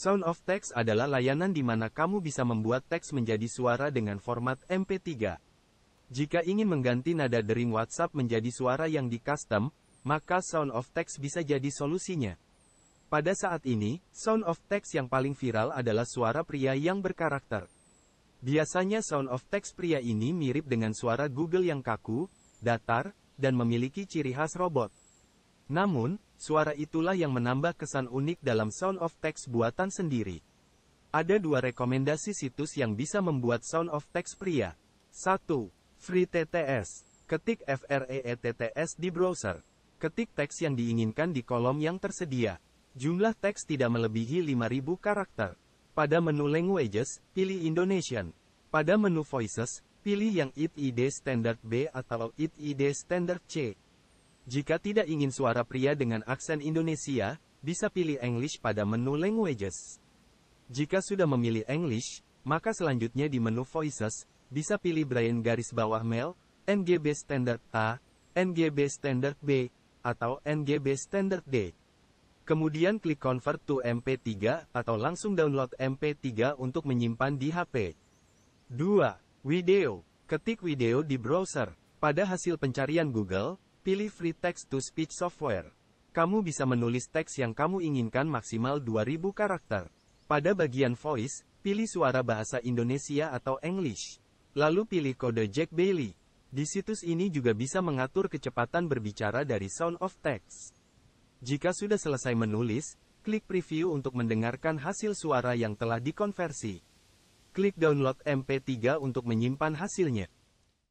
Sound of Text adalah layanan di mana kamu bisa membuat teks menjadi suara dengan format MP3. Jika ingin mengganti nada dering WhatsApp menjadi suara yang di-custom, maka Sound of Text bisa jadi solusinya. Pada saat ini, Sound of Text yang paling viral adalah suara pria yang berkarakter. Biasanya Sound of Text pria ini mirip dengan suara Google yang kaku, datar, dan memiliki ciri khas robot. Namun, Suara itulah yang menambah kesan unik dalam sound of text buatan sendiri. Ada dua rekomendasi situs yang bisa membuat sound of text pria. 1. Free TTS. Ketik FREETTS di browser. Ketik teks yang diinginkan di kolom yang tersedia. Jumlah teks tidak melebihi 5000 karakter. Pada menu Languages, pilih Indonesian. Pada menu Voices, pilih yang IT ID Standard B atau IT ID Standard C. Jika tidak ingin suara pria dengan aksen Indonesia, bisa pilih English pada menu Languages. Jika sudah memilih English, maka selanjutnya di menu Voices, bisa pilih Brian garis bawah male, NGB standard A, NGB standard B, atau NGB standard D. Kemudian klik Convert to MP3 atau langsung download MP3 untuk menyimpan di HP. 2. Video. Ketik video di browser. Pada hasil pencarian Google, Pilih free text-to-speech software. Kamu bisa menulis teks yang kamu inginkan maksimal 2000 karakter. Pada bagian voice, pilih suara bahasa Indonesia atau English. Lalu pilih kode Jack Bailey. Di situs ini juga bisa mengatur kecepatan berbicara dari sound of text. Jika sudah selesai menulis, klik preview untuk mendengarkan hasil suara yang telah dikonversi. Klik download MP3 untuk menyimpan hasilnya.